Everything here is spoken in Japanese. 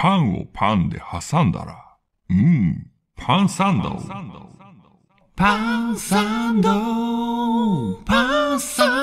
パンをパンで挟んだら、うん、パンサンド。パンサンド、パンサンド。